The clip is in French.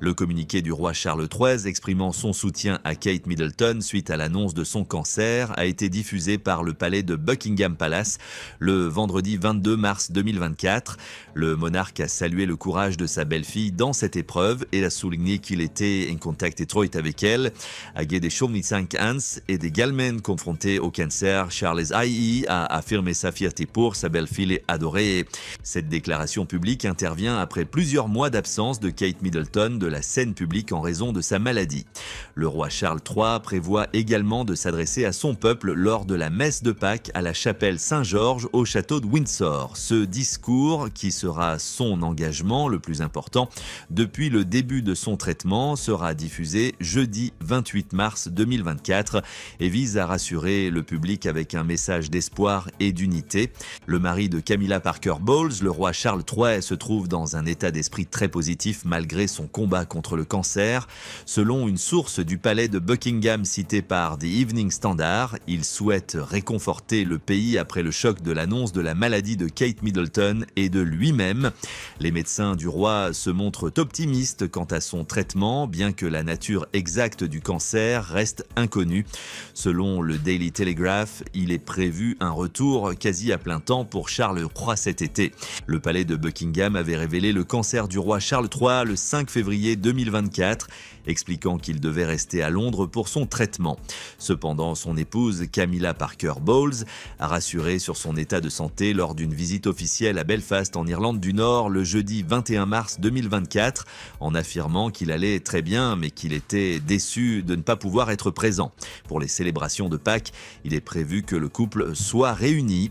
Le communiqué du roi Charles III exprimant son soutien à Kate Middleton suite à l'annonce de son cancer a été diffusé par le palais de Buckingham Palace le vendredi 22 mars 2024. Le monarque a salué le courage de sa belle-fille dans cette épreuve et a souligné qu'il était en contact étroit avec elle. Agué des 5 ans et des Galmen confrontés au cancer, Charles I.I. a affirmé sa fierté pour sa belle-fille et adorée. Cette déclaration publique intervient après plusieurs mois d'absence de Kate Middleton de la scène publique en raison de sa maladie. Le roi Charles III prévoit également de s'adresser à son peuple lors de la messe de Pâques à la chapelle Saint-Georges au château de Windsor. Ce discours, qui sera son engagement le plus important depuis le début de son traitement, sera diffusé jeudi 28 mars 2024 et vise à rassurer le public avec un message d'espoir et d'unité. Le mari de Camilla Parker Bowles, le roi Charles III, se trouve dans un état d'esprit très positif malgré son combat contre le cancer. Selon une source du palais de Buckingham citée par The Evening Standard, il souhaite réconforter le pays après le choc de l'annonce de la maladie de Kate Middleton et de lui-même. Les médecins du roi se montrent optimistes quant à son traitement, bien que la nature exacte du cancer reste inconnue. Selon le Daily Telegraph, il est prévu un retour quasi à plein temps pour Charles III cet été. Le palais de Buckingham avait révélé le cancer du roi Charles III le 5 février 2024, expliquant qu'il devait rester à Londres pour son traitement. Cependant, son épouse, Camilla Parker Bowles, a rassuré sur son état de santé lors d'une visite officielle à Belfast en Irlande du Nord le jeudi 21 mars 2024, en affirmant qu'il allait très bien mais qu'il était déçu de ne pas pouvoir être présent. Pour les célébrations de Pâques, il est prévu que le couple soit réuni.